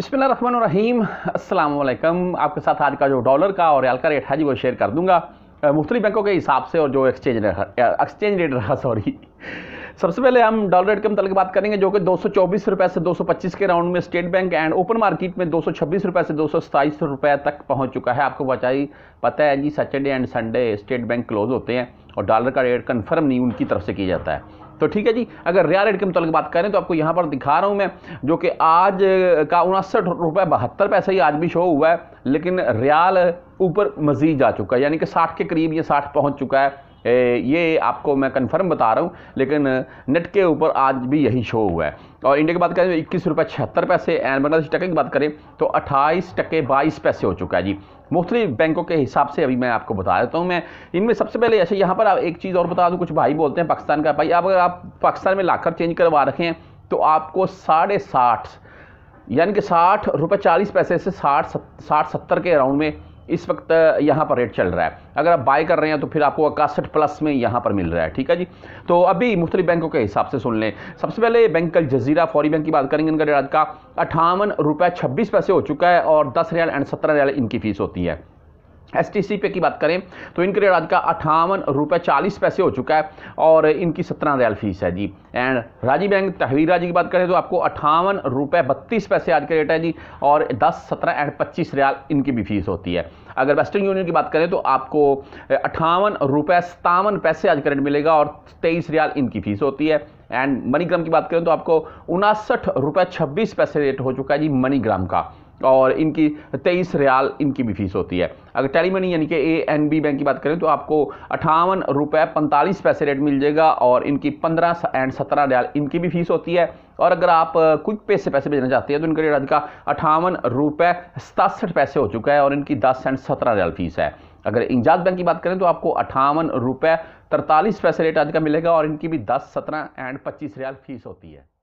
रहमान रहीम वालेकुम आपके साथ आज का जो डॉलर का और रियाल का रेट है जी वो शेयर कर दूंगा मुख्तलि बैंकों के हिसाब से और जो एक्सचेंज रेट एक्सचेंज रेट रहा सॉरी सबसे पहले हम डॉलर रेट के मतलब बात करेंगे जो कि दो रुपये से 225 के राउंड में state bank and open market में दो रुपये से दो रुपये तक पहुँच चुका है आपको बचाई पता है जी Saturday and Sunday state bank close होते हैं और डॉलर का रेट कन्फर्म नहीं उनकी तरफ से किया जाता है तो ठीक है जी अगर रियल रेट के मुताबिक बात करें तो आपको यहाँ पर दिखा रहा हूँ मैं जो कि आज का उनसठ रुपये बहत्तर पैसे ही आज भी शो हुआ है लेकिन रियाल ऊपर मजीद जा चुका है यानी कि साठ के करीब ये साठ पहुँच चुका है ये आपको मैं कंफर्म बता रहा हूँ लेकिन नेट के ऊपर आज भी यही शो हुआ है और इंडिया की बात करें तो इक्कीस रुपये छिहत्तर पैसे एंड बांग्लादेश टके की बात करें तो अट्ठाईस टके बाईस पैसे हो चुका है जी मुख्तलिफ बैंकों के हिसाब से अभी मैं आपको बता देता हूँ मैं इनमें सबसे पहले अच्छा यहाँ पर आप एक चीज़ और बता दूँ कुछ भाई बोलते हैं पाकिस्तान का भाई अब अगर आप पाकिस्तान में लाकर चेंज करवा रखें तो आपको साढ़े साठ यानी कि साठ रुपये चालीस पैसे से साठ साठ सत्तर के अराउंड में इस वक्त यहाँ पर रेट चल रहा है अगर आप बाय कर रहे हैं तो फिर आपको इकसठ प्लस में यहाँ पर मिल रहा है ठीक है जी तो अभी मुख्तलि बैंकों के हिसाब से सुन लें सबसे पहले बैंक कल जजीरा फौरी बैंक की बात करेंगे इनका रेट का अठावन रुपये छब्बीस पैसे हो चुका है और दस रियाल एंड सत्रह रियाल इनकी फ़ीस होती है एस टी पे की बात करें तो इनके रेट आज का अठावन रुपये चालीस पैसे हो चुका है और इनकी सत्रह रियाल फीस है जी एंड राजीव बैंक तहवीर जी की बात करें तो आपको अठावन रुपये बत्तीस पैसे आज के रेट है जी और दस सत्रह एंड पच्चीस रियाल इनकी भी फीस होती है अगर वेस्टर्न यूनियन की बात करें तो आपको अठावन रुपये सतावन पैसे आज का रेट मिलेगा और तेईस रियाल इनकी फीस होती है एंड मनीग्राम की बात करें तो आपको उनासठ रुपये छब्बीस पैसे रेट हो चुका है जी मनीग्राम का और इनकी तेईस रियाल इनकी भी फीस होती है अगर टेलीमनी यानी कि ए एन बी बैंक की बात करें तो आपको अठावन रुपये पैंतालीस पैसे रेट मिल जाएगा और इनकी पंद्रह एंड सत्रह रियाल इनकी भी फीस होती है और अगर आप क्विक पे से पैसे भेजना चाहते हैं तो इनका रेट आज का अठावन रुपये सतासठ पैसे हो चुका है और इनकी दस एंड सत्रह रियाल फीस है अगर इंजाज बैंक की बात करें तो आपको अठावन रुपये तरतालीस पैसे रेट आज का मिलेगा और इनकी भी दस सत्रह एंड पच्चीस रियाल फीस होती है